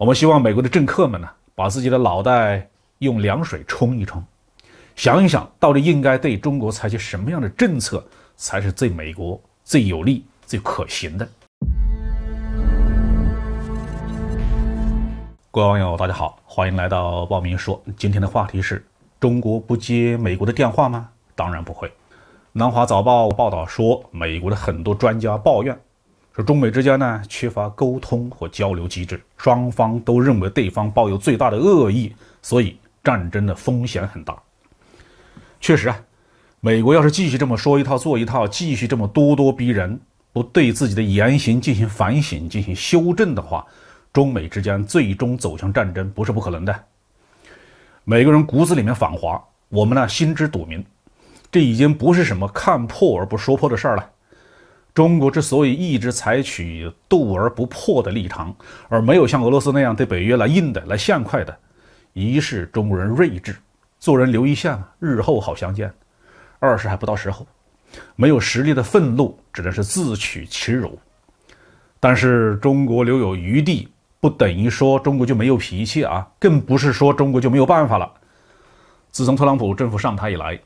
我们希望美国的政客们呢，把自己的脑袋用凉水冲一冲，想一想到底应该对中国采取什么样的政策才是最美国、最有利、最可行的。各位网友，大家好，欢迎来到《报名说》，今天的话题是中国不接美国的电话吗？当然不会。南华早报报道说，美国的很多专家抱怨。中美之间呢缺乏沟通和交流机制，双方都认为对方抱有最大的恶意，所以战争的风险很大。确实啊，美国要是继续这么说一套做一套，继续这么咄咄逼人，不对自己的言行进行反省、进行修正的话，中美之间最终走向战争不是不可能的。每个人骨子里面反华，我们呢心知肚明，这已经不是什么看破而不说破的事儿了。中国之所以一直采取度而不破的立场，而没有像俄罗斯那样对北约来硬的、来现快的，一是中国人睿智，做人留一线，日后好相见；二是还不到时候，没有实力的愤怒只能是自取其辱。但是中国留有余地，不等于说中国就没有脾气啊，更不是说中国就没有办法了。自从特朗普政府上台以来，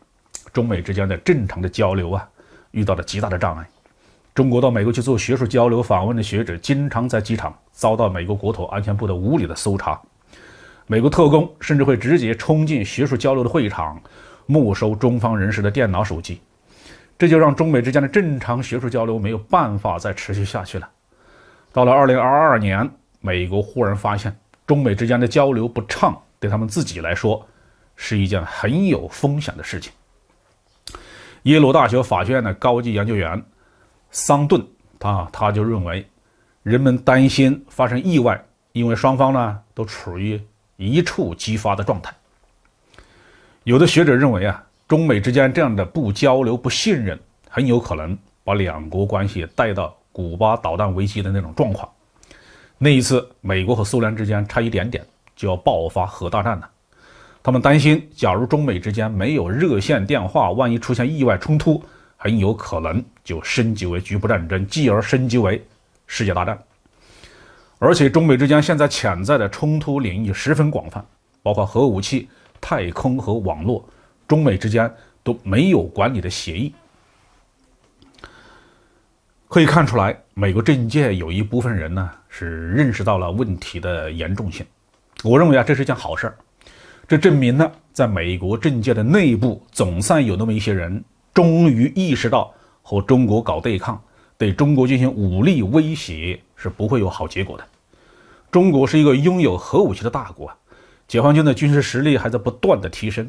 中美之间的正常的交流啊，遇到了极大的障碍。中国到美国去做学术交流访问的学者，经常在机场遭到美国国土安全部的无理的搜查。美国特工甚至会直接冲进学术交流的会场，没收中方人士的电脑、手机。这就让中美之间的正常学术交流没有办法再持续下去了。到了二零二二年，美国忽然发现中美之间的交流不畅，对他们自己来说是一件很有风险的事情。耶鲁大学法学院的高级研究员。桑顿，他他就认为，人们担心发生意外，因为双方呢都处于一触即发的状态。有的学者认为啊，中美之间这样的不交流、不信任，很有可能把两国关系带到古巴导弹危机的那种状况。那一次，美国和苏联之间差一点点就要爆发核大战了。他们担心，假如中美之间没有热线电话，万一出现意外冲突。很有可能就升级为局部战争，继而升级为世界大战。而且中美之间现在潜在的冲突领域十分广泛，包括核武器、太空和网络，中美之间都没有管理的协议。可以看出来，美国政界有一部分人呢是认识到了问题的严重性。我认为啊，这是一件好事儿，这证明呢，在美国政界的内部总算有那么一些人。终于意识到和中国搞对抗，对中国进行武力威胁是不会有好结果的。中国是一个拥有核武器的大国，解放军的军事实力还在不断的提升，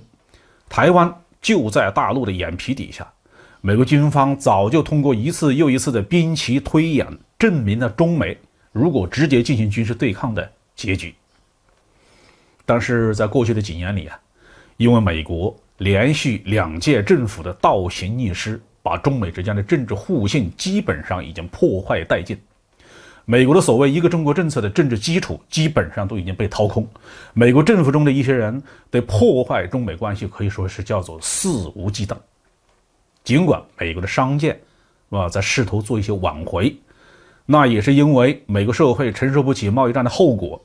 台湾就在大陆的眼皮底下，美国军方早就通过一次又一次的兵棋推演，证明了中美如果直接进行军事对抗的结局。但是在过去的几年里啊，因为美国。连续两届政府的倒行逆施，把中美之间的政治互信基本上已经破坏殆尽。美国的所谓“一个中国”政策的政治基础，基本上都已经被掏空。美国政府中的一些人对破坏中美关系，可以说是叫做肆无忌惮。尽管美国的商界是吧，在试图做一些挽回，那也是因为美国社会承受不起贸易战的后果。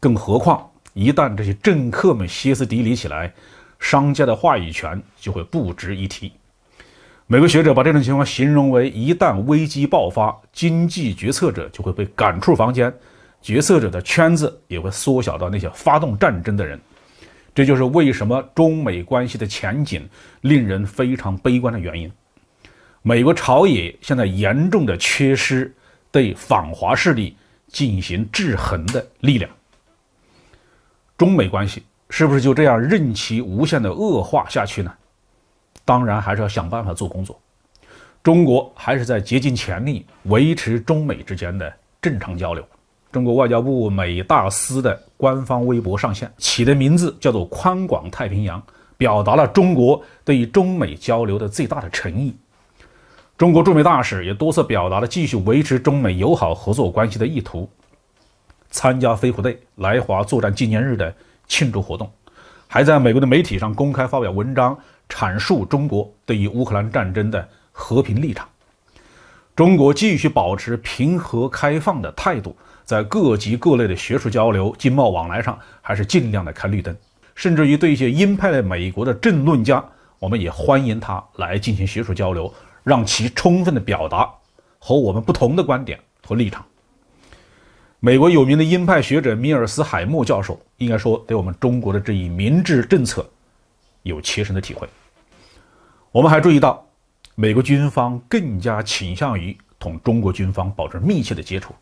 更何况，一旦这些政客们歇斯底里起来，商家的话语权就会不值一提。美国学者把这种情况形容为：一旦危机爆发，经济决策者就会被赶出房间，决策者的圈子也会缩小到那些发动战争的人。这就是为什么中美关系的前景令人非常悲观的原因。美国朝野现在严重的缺失对反华势力进行制衡的力量。中美关系。是不是就这样任其无限的恶化下去呢？当然还是要想办法做工作。中国还是在竭尽全力维持中美之间的正常交流。中国外交部美大使的官方微博上线，起的名字叫做“宽广太平洋”，表达了中国对于中美交流的最大的诚意。中国驻美大使也多次表达了继续维持中美友好合作关系的意图。参加飞虎队来华作战纪念日的。庆祝活动，还在美国的媒体上公开发表文章，阐述中国对于乌克兰战争的和平立场。中国继续保持平和开放的态度，在各级各类的学术交流、经贸往来上，还是尽量的开绿灯，甚至于对一些鹰派的美国的政论家，我们也欢迎他来进行学术交流，让其充分的表达和我们不同的观点和立场。美国有名的鹰派学者米尔斯海默教授，应该说对我们中国的这一明智政策有切身的体会。我们还注意到，美国军方更加倾向于同中国军方保持密切的接触。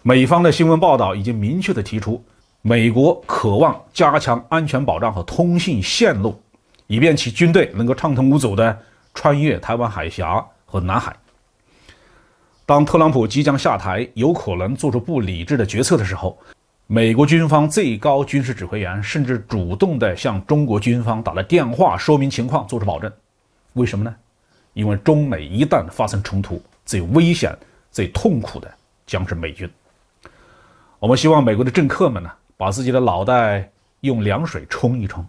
美方的新闻报道已经明确地提出，美国渴望加强安全保障和通信线路，以便其军队能够畅通无阻地穿越台湾海峡和南海。当特朗普即将下台，有可能做出不理智的决策的时候，美国军方最高军事指挥员甚至主动的向中国军方打了电话，说明情况，作出保证。为什么呢？因为中美一旦发生冲突，最危险、最痛苦的将是美军。我们希望美国的政客们呢，把自己的脑袋用凉水冲一冲，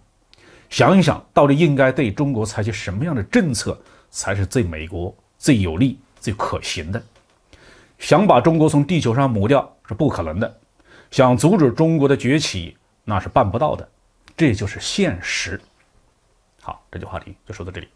想一想，到底应该对中国采取什么样的政策，才是最美国、最有利、最可行的。想把中国从地球上抹掉是不可能的，想阻止中国的崛起那是办不到的，这就是现实。好，这句话题就说到这里。